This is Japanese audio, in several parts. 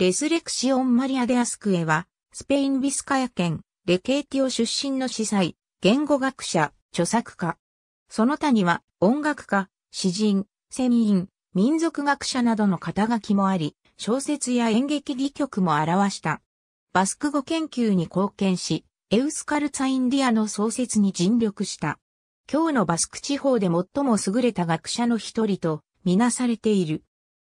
レスレクシオン・マリア・デ・アスクエは、スペイン・ビスカヤ県、レケーティオ出身の司祭、言語学者、著作家。その他には、音楽家、詩人、船員、民族学者などの肩書きもあり、小説や演劇戯曲も表した。バスク語研究に貢献し、エウスカルツァインディアの創設に尽力した。今日のバスク地方で最も優れた学者の一人と、みなされている。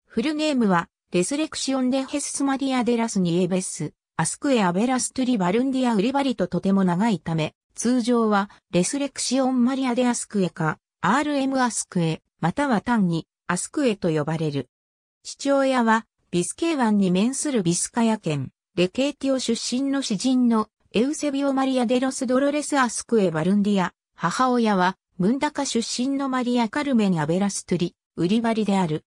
フルネームは、レスレクシオンデヘススマディアデラスニエベス、アスクエアベラストゥリバルンディアウリバリととても長いため、通常はレスレクシオンマリアデアスクエか、RM アスクエ、または単にアスクエと呼ばれる。父親はビスケー湾に面するビスカヤ県、レケーティオ出身の詩人のエウセビオ・マリア・デロス・ドロレス・アスクエ・バルンディア、母親はムンダカ出身のマリア・カルメン・アベラストゥリ、ウリバリである。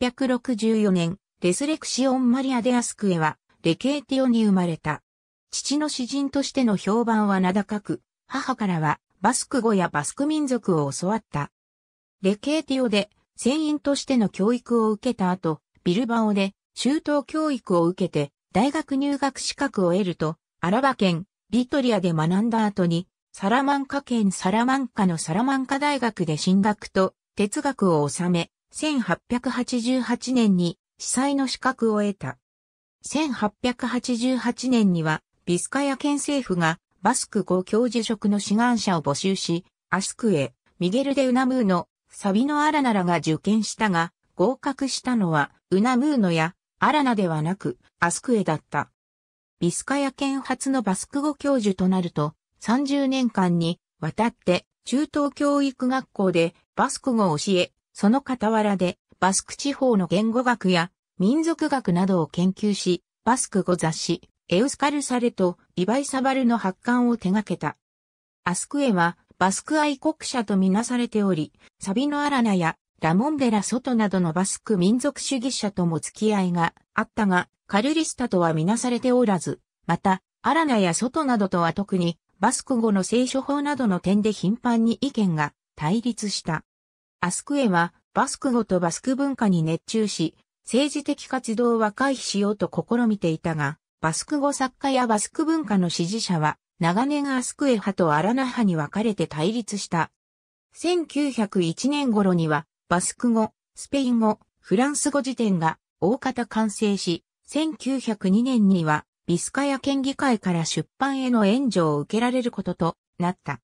1864年、レスレクシオン・マリア・デ・アスクエは、レケーティオに生まれた。父の詩人としての評判は名高く、母からは、バスク語やバスク民族を教わった。レケーティオで、船員としての教育を受けた後、ビルバオで、中東教育を受けて、大学入学資格を得ると、アラバ県、ビトリアで学んだ後に、サラマンカ県サラマンカのサラマンカ大学で進学と、哲学を収め、1888年に司祭の資格を得た。1888年にはビスカヤ県政府がバスク語教授職の志願者を募集し、アスクエ、ミゲルデ・ウナムーノ、サビノ・アラナらが受験したが、合格したのはウナムーノやアラナではなくアスクエだった。ビスカヤ県初のバスク語教授となると、30年間にわたって中東教育学校でバスク語を教え、その傍らで、バスク地方の言語学や民族学などを研究し、バスク語雑誌、エウスカルサレとリバイサバルの発刊を手掛けた。アスクエは、バスク愛国者とみなされており、サビノアラナやラモンデラソトなどのバスク民族主義者とも付き合いがあったが、カルリスタとはみなされておらず、また、アラナやソトなどとは特に、バスク語の聖書法などの点で頻繁に意見が対立した。アスクエは、バスク語とバスク文化に熱中し、政治的活動は回避しようと試みていたが、バスク語作家やバスク文化の支持者は、長年アスクエ派とアラナ派に分かれて対立した。1901年頃には、バスク語、スペイン語、フランス語辞典が大方完成し、1902年にはビスカヤ県議会から出版への援助を受けられることとなった。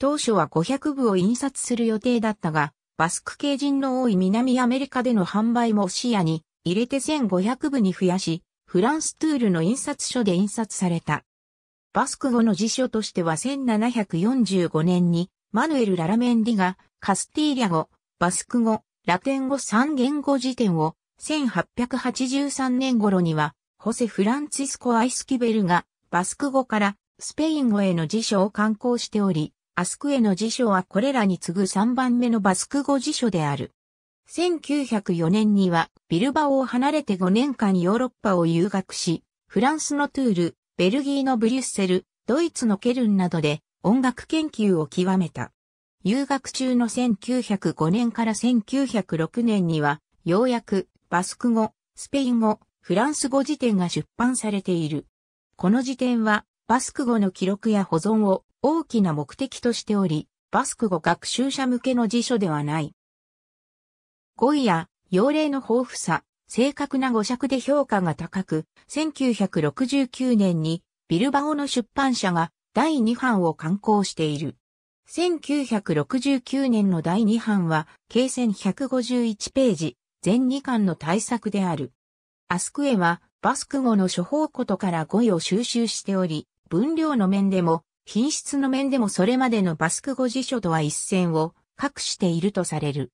当初は500部を印刷する予定だったが、バスク系人の多い南アメリカでの販売も視野に入れて1500部に増やし、フランストゥールの印刷所で印刷された。バスク語の辞書としては1745年にマヌエル・ララメンディがカスティーリャ語、バスク語、ラテン語3言語辞典を1883年頃にはホセ・フランツィスコ・アイスキベルがバスク語からスペイン語への辞書を刊行しており、アスクエの辞書はこれらに次ぐ3番目のバスク語辞書である。1904年にはビルバオを離れて5年間ヨーロッパを遊学し、フランスのトゥール、ベルギーのブリュッセル、ドイツのケルンなどで音楽研究を極めた。留学中の1905年から1906年には、ようやくバスク語、スペイン語、フランス語辞典が出版されている。この辞典は、バスク語の記録や保存を大きな目的としており、バスク語学習者向けの辞書ではない。語彙や用例の豊富さ、正確な語尺で評価が高く、1969年にビルバオの出版社が第2版を刊行している。1969年の第2版は、計1151ページ、全2巻の対策である。アスクエは、バスク語の処方ことから語彙を収集しており、分量の面でも、品質の面でもそれまでのバスク語辞書とは一線を画しているとされる。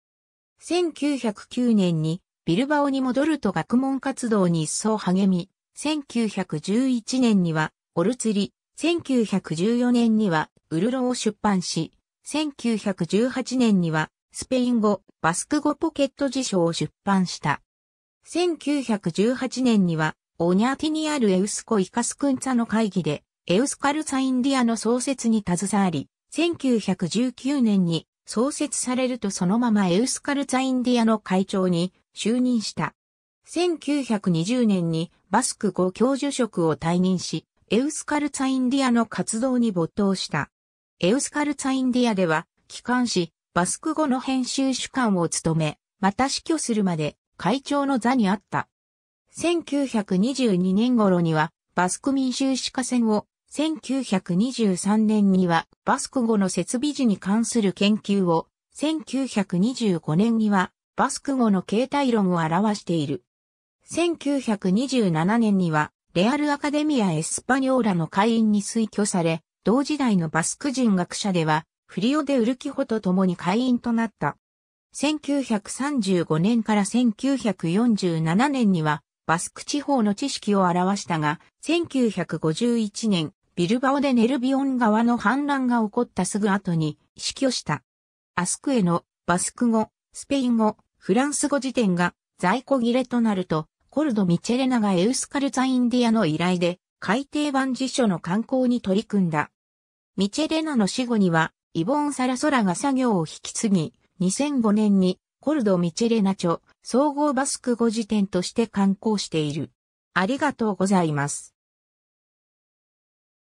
1909年にビルバオに戻ると学問活動に一層励み、1911年にはオルツリ、1914年にはウルロを出版し、1918年にはスペイン語、バスク語ポケット辞書を出版した。1918年にはオニャティにあるエウスコ・イカスクンツァの会議でエウスカルァ・インディアの創設に携わり、1919年に創設されるとそのままエウスカルァ・インディアの会長に就任した。1920年にバスク語教授職を退任し、エウスカルァ・インディアの活動に没頭した。エウスカルァ・インディアでは、機関誌、バスク語の編集主管を務め、また死去するまで会長の座にあった。1922年頃には、バスク民衆史科戦を1923年にはバスク語の設備時に関する研究を、1925年にはバスク語の形態論を表している。1927年にはレアルアカデミア・エスパニョーラの会員に推挙され、同時代のバスク人学者では、フリオデウルキホと共に会員となった。1935年から1947年には、バスク地方の知識を表したが、1951年、ビルバオでネルビオン川の氾濫が起こったすぐ後に死去した。アスクエのバスク語、スペイン語、フランス語辞典が在庫切れとなると、コルド・ミチェレナがエウスカルザ・インディアの依頼で海底版辞書の刊行に取り組んだ。ミチェレナの死後には、イボン・サラソラが作業を引き継ぎ、2005年にコルド・ミチェレナ著総合バスク語辞典として刊行している。ありがとうございます。